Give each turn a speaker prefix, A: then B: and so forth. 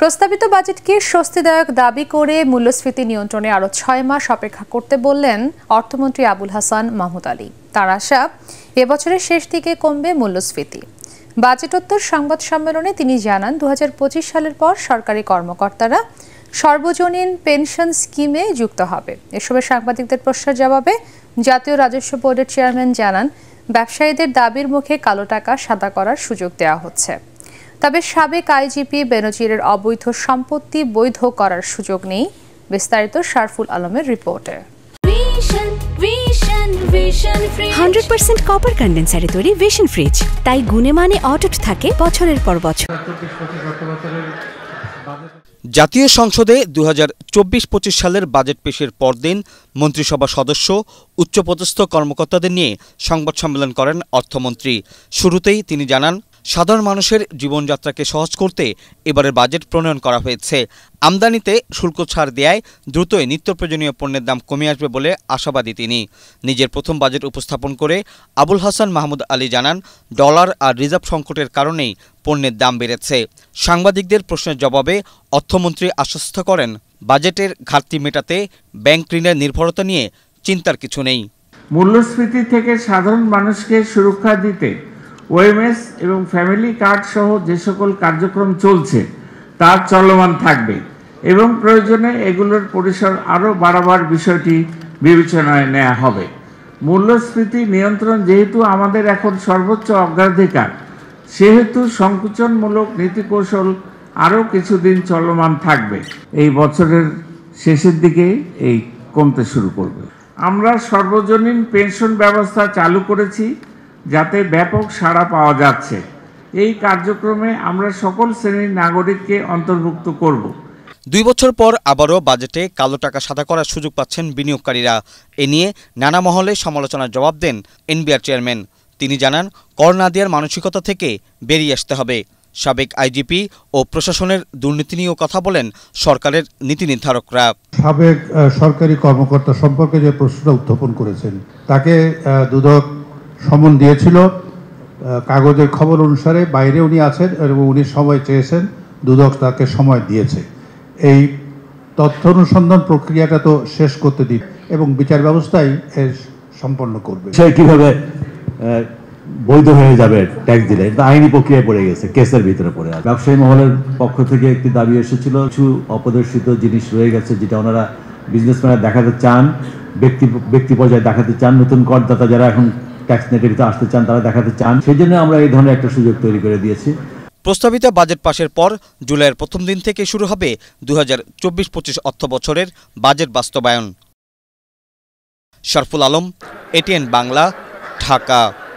A: প্রস্তাবিত বাজেটকে স্বস্তিদায়ক দাবি করে মূল্যস্ফীতি নিয়ন্ত্রণে আরও ছয় মাস অপেক্ষা করতে বললেন অর্থমন্ত্রী আবুল হাসান মাহমুদ আলী তার আশা এবছরের শেষ দিকে কমবে মূল্যস্ফীতি বাজেটোত্তর সংবাদ সম্মেলনে তিনি জানান দু সালের পর সরকারি কর্মকর্তারা সর্বজনীন পেনশন স্কিমে যুক্ত হবে এসবের সাংবাদিকদের প্রশ্নের জবাবে জাতীয় রাজস্ব বোর্ডের চেয়ারম্যান জানান ব্যবসায়ীদের দাবির মুখে কালো টাকা সাদা করার সুযোগ দেওয়া হচ্ছে তবে সাবেক আইজিপি বেনজিরের অবৈধ সম্পত্তি বৈধ করার সুযোগ নেই বিস্তারিত শারফুল আলমের রিপোর্টে হান্ড্রেড পার্সেন্ট কপার কন্ডেন্সারে তৈরি ভিশন ফ্রিজ তাই গুণে মানে অটুট থাকে বছরের পর বছর
B: জাতীয় সংসদে দু হাজার সালের বাজেট পেশের পরদিন মন্ত্রিসভা সদস্য উচ্চপদস্থ কর্মকর্তাদের নিয়ে সংবাদ সম্মেলন করেন অর্থমন্ত্রী শুরুতেই তিনি জানান সাধারণ মানুষের জীবনযাত্রাকে সহজ করতে এবারের বাজেট প্রণয়ন করা হয়েছে আমদানিতে শুল্ক ছাড় দেয়ায় দ্রুতই নিত্য প্রয়োজনীয় পণ্যের দাম কমে আসবে বলে আশাবাদী তিনি নিজের প্রথম বাজেট উপস্থাপন করে আবুল হাসান মাহমুদ আলী জানান ডলার আর রিজার্ভ সংকটের কারণেই পণ্যের দাম বেড়েছে সাংবাদিকদের প্রশ্নের জবাবে অর্থমন্ত্রী আশ্বস্ত করেন বাজেটের ঘাটতি মেটাতে ব্যাংক ঋণের নির্ভরতা নিয়ে চিন্তার কিছু নেই
C: মূল্যস্ফীতি থেকে সাধারণ মানুষকে সুরক্ষা দিতে ওএমএস এবং ফ্যামিলি কার্ড সহ যে সকল কার্যক্রম চলছে তা চলমান থাকবে এবং প্রয়োজনে এগুলোর পরিসর আরও বাড়াবার বিষয়টি বিবেচনায় নেওয়া হবে মূল্যস্ফীতি নিয়ন্ত্রণ যেহেতু আমাদের এখন সর্বোচ্চ অগ্রাধিকার সেহেতু সংকুচনমূলক নীতি কৌশল আরও কিছুদিন চলমান থাকবে এই বছরের শেষের দিকে এই কমতে শুরু করবে আমরা সর্বজনীন পেনশন ব্যবস্থা চালু করেছি যাতে ব্যাপক সাড়া পাওয়া যাচ্ছে এই কার্যক্রমে আমরা সকল শ্রেণীর নাগরিককে
B: অন্তর্ভুক্ত করব দুই বছর পর আবারও বাজেটে কালো টাকা সাদা করার সুযোগ পাচ্ছেন বিনিয়োগকারীরা এ নিয়ে নানা মহলে সমালোচনার জবাব দেন এনবিআর চেয়ারম্যান তিনি জানান কর না দেওয়ার মানসিকতা থেকে বেরিয়ে আসতে হবে সাবেক আইজিপি ও প্রশাসনের দুর্নীতি নিয়েও কথা বলেন সরকারের নীতি নির্ধারকরা
D: সাবেক সরকারি কর্মকর্তা সম্পর্কে যে প্রশ্নটা উত্থাপন করেছেন তাকে দুদক সমন দিয়েছিল কাগজের খবর অনুসারে বাইরে উনি আছেন এবং উনি সময় চেয়েছেন দুদক তাকে সময় দিয়েছে এই তথ্য অনুসন্ধান প্রক্রিয়াটা তো শেষ করতে দিন এবং বিচার ব্যবস্থাই এর সম্পন্ন করবে সে কীভাবে
E: বৈধ হয়ে যাবে ট্যাক্স দিলে আইনি প্রক্রিয়ায় পড়ে গেছে কেসের ভিতরে পড়ে আর ব্যবসায়ী মহলের পক্ষ থেকে একটি দাবি এসেছিল কিছু অপদর্শিত জিনিস রয়ে গেছে যেটা ওনারা বিজনেসম্যানরা দেখাতে চান ব্যক্তি ব্যক্তি পর্যায়ে দেখাতে চান নতুন করদাতা যারা এখন ট্যাক্স নেগেটিভে আসতে চান তারা দেখাতে চান সেই জন্য আমরা এই ধরনের একটা সুযোগ তৈরি করে দিয়েছি
B: প্রস্তাবিত বাজেট পাশের পর জুলাইয়ের প্রথম দিন থেকে শুরু হবে দু হাজার চব্বিশ পঁচিশ অর্থ বছরের বাজেট বাস্তবায়ন শরফুল আলম এটিএন বাংলা ঢাকা